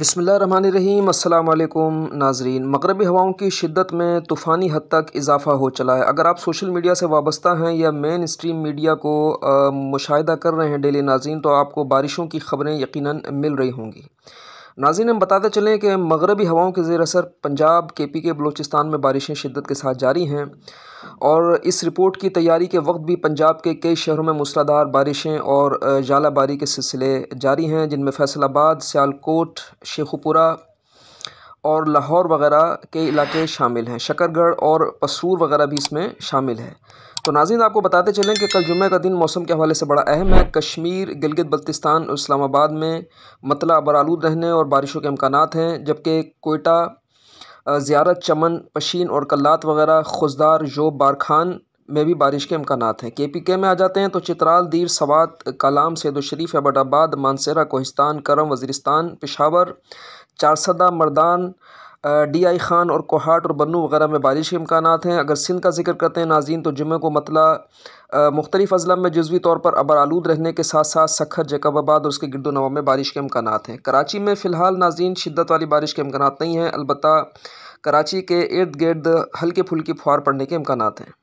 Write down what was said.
बसमिल अल्लाम नाजरीन मगरबी हवाओं की शिद्दत में तूफ़ानी हद तक इजाफ़ा हो चला है अगर आप सोशल मीडिया से वाबस्ता हैं या मेन स्ट्रीम मीडिया को मुशाह कर रहे हैं डेली नाजीन तो आपको बारिशों की ख़बरें यकीन मिल रही होंगी नाजिन हम बताते चलें कि मगरबी हवाओं के ज़ेर असर पंजाब के पी के बलोचिस्तान में बारिशें शिद्दत के साथ जारी हैं और इस रिपोर्ट की तैयारी के वक्त भी पंजाब के कई शहरों में मूसलाधार बारिशें और जालाबारी के सिलसिले जारी हैं जिनमें फैसलाबाद सियालकोट शेखुपुरा और लाहौर वगैरह के इलाके शामिल हैं शकरगढ़ और पसूर वगैरह भी इसमें शामिल है तो नाजिन आपको बताते चलें कि कल जुमे का दिन मौसम के हवाले से बड़ा अहम है कश्मीर गिलगित बल्तिस्तान और इस्लामाबाद में मतला बरालूद रहने और बारिशों के अमकान हैं जबकि कोयटा ज़्यारत चमन पशीन और कल्लात वगैरह खुजदार जो बारखान में भी बारिश के इम्कान हैं के पी के में आ जाते हैं तो चित्राल दीव सवात कलाम सेदुशरीफ अबाबाद मानसरा कोहिस्तान करम वजीरस्तान पिशावर चारसदा मर्दान डी आई खान और कोहाट और बन्नू वगैरह में बारिश के इम्कान हैं अगर सिंध का जिक्र करते हैं नाजीन तो जुमे को मतला मुख्तलिफ अजला में जजवी तौर पर अबर आलूद रहने के साथ साथ सखर जैकबाबाद और उसके गिरदो नवा में बारिश के इम्कान हैं कराची में फ़िलहाल नाजीन शिद्दत वाली बारिश के इम्कान नहीं हैं अलबत् कराची के इर्द गिर्द हल्के फुल्के फुहार पड़ने के इम्कान हैं